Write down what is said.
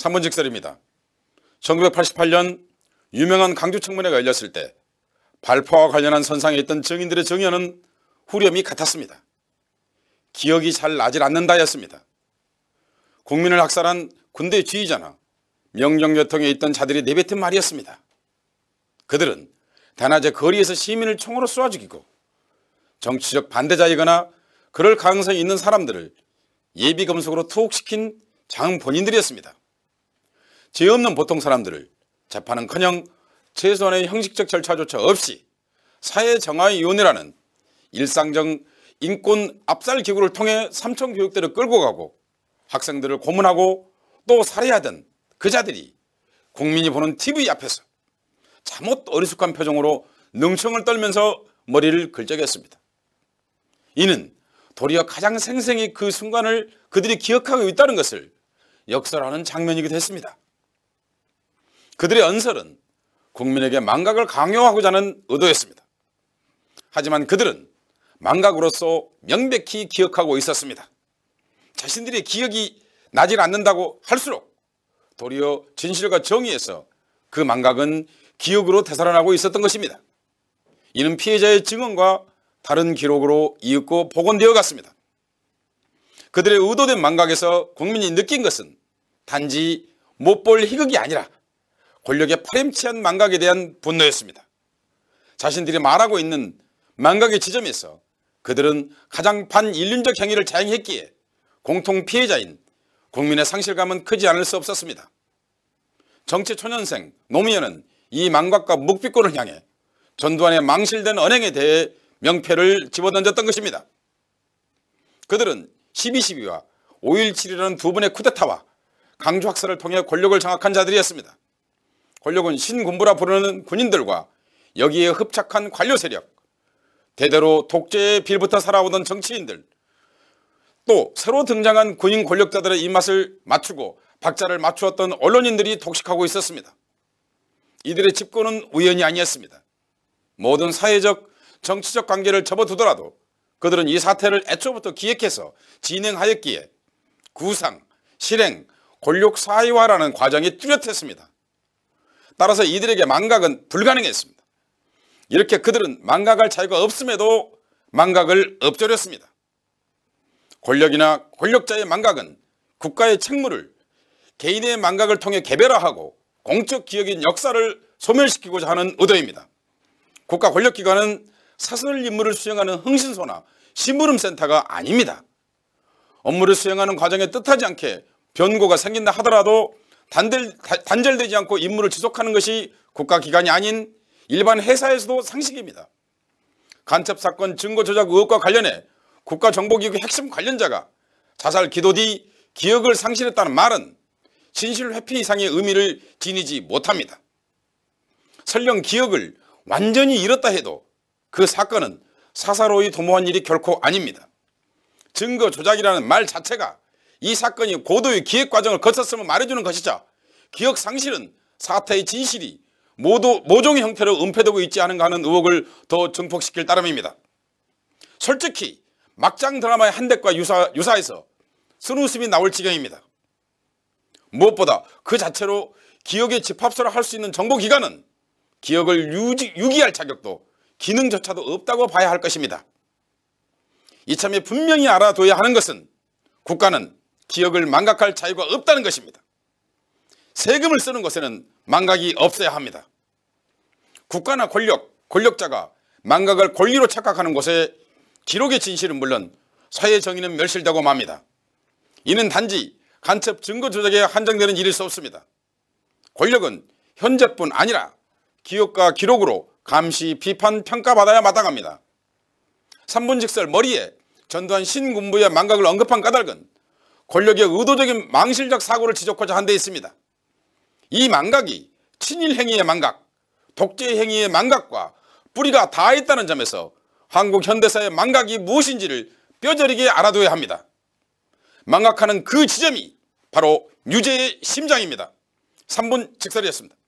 3번 직설입니다. 1988년 유명한 강주 청문회가 열렸을 때 발포와 관련한 선상에 있던 증인들의 증언는 후렴이 같았습니다. 기억이 잘 나질 않는다였습니다. 국민을 학살한 군대 지휘자나 명령교통에 있던 자들이 내뱉은 말이었습니다. 그들은 대낮에 거리에서 시민을 총으로 쏘아 죽이고 정치적 반대자이거나 그럴 가능성이 있는 사람들을 예비검속으로 투옥시킨 장본인들이었습니다. 죄 없는 보통 사람들을 재판은커녕 최소한의 형식적 절차조차 없이 사회 정화위원회라는 일상적 인권 압살 기구를 통해 삼청 교육대를 끌고 가고 학생들을 고문하고 또 살해하던 그자들이 국민이 보는 TV 앞에서 잠옷 어리숙한 표정으로 능청을 떨면서 머리를 긁적였습니다. 이는 도리어 가장 생생히 그 순간을 그들이 기억하고 있다는 것을 역설하는 장면이기도 했습니다. 그들의 연설은 국민에게 망각을 강요하고자 하는 의도였습니다. 하지만 그들은 망각으로서 명백히 기억하고 있었습니다. 자신들의 기억이 나질 않는다고 할수록 도리어 진실과 정의에서 그 망각은 기억으로 되살아나고 있었던 것입니다. 이는 피해자의 증언과 다른 기록으로 이윽고 복원되어 갔습니다. 그들의 의도된 망각에서 국민이 느낀 것은 단지 못 볼 희극이 아니라 권력의 파렴치한 망각에 대한 분노였습니다. 자신들이 말하고 있는 망각의 지점에서 그들은 가장 반인륜적 행위를 자행했기에 공통 피해자인 국민의 상실감은 크지 않을 수 없었습니다. 정치 초년생 노무현은 이 망각과 묵비권을 향해 전두환의 망실된 언행에 대해 명패를 집어던졌던 것입니다. 그들은 12.12와 5.17이라는 두 번의 쿠데타와 강조학살을 통해 권력을 장악한 자들이었습니다. 권력은 신군부라 부르는 군인들과 여기에 흡착한 관료 세력, 대대로 독재의 빌부터 살아오던 정치인들, 또 새로 등장한 군인 권력자들의 입맛을 맞추고 박자를 맞추었던 언론인들이 독식하고 있었습니다. 이들의 집권은 우연이 아니었습니다. 모든 사회적, 정치적 관계를 접어두더라도 그들은 이 사태를 애초부터 기획해서 진행하였기에 구상, 실행, 권력 사회화라는 과정이 뚜렷했습니다. 따라서 이들에게 망각은 불가능했습니다. 이렇게 그들은 망각할 자유가 없음에도 망각을 엎드렸습니다 권력이나 권력자의 망각은 국가의 책무를 개인의 망각을 통해 개별화하고 공적 기억인 역사를 소멸시키고자 하는 의도입니다. 국가 권력기관은 사설 임무를 수행하는 흥신소나 심부름센터가 아닙니다. 업무를 수행하는 과정에 뜻하지 않게 변고가 생긴다 하더라도 단절, 단절되지 않고 임무를 지속하는 것이 국가기관이 아닌 일반 회사에서도 상식입니다. 간첩사건 증거조작 의혹과 관련해 국가정보기구 핵심 관련자가 자살 기도 뒤 기억을 상실했다는 말은 진실 회피 이상의 의미를 지니지 못합니다. 설령 기억을 완전히 잃었다 해도 그 사건은 사사로이 도모한 일이 결코 아닙니다. 증거 조작이라는 말 자체가 이 사건이 고도의 기획 과정을 거쳤음을 말해주는 것이자 기억 상실은 사태의 진실이 모두 모종의 형태로 은폐되고 있지 않은가 하는 의혹을 더 증폭시킬 따름입니다. 솔직히 막장 드라마의 한 덱과 유사, 유사해서 쓴웃음이 나올 지경입니다. 무엇보다 그 자체로 기억의 집합소를 할 수 있는 정보기관은 기억을 유지, 유기할 자격도 기능조차도 없다고 봐야 할 것입니다. 이참에 분명히 알아둬야 하는 것은 국가는 기억을 망각할 자유가 없다는 것입니다. 세금을 쓰는 것에는 망각이 없어야 합니다. 국가나 권력, 권력자가 망각을 권리로 착각하는 곳에 기록의 진실은 물론 사회 정의는 멸실되고 맙니다. 이는 단지 간첩 증거 조작에 한정되는 일일 수 없습니다. 권력은 현재뿐 아니라 기억과 기록으로 감시, 비판, 평가받아야 마땅합니다. 3분 직설 머리에 전두환 신군부의 망각을 언급한 까닭은 권력의 의도적인 망실적 사고를 지적하자 한데 있습니다. 이 망각이 친일행위의 망각, 독재행위의 망각과 뿌리가 다 있다는 점에서 한국 현대사의 망각이 무엇인지를 뼈저리게 알아둬야 합니다. 망각하는 그 지점이 바로 유죄의 심장입니다. 3분 직설이었습니다.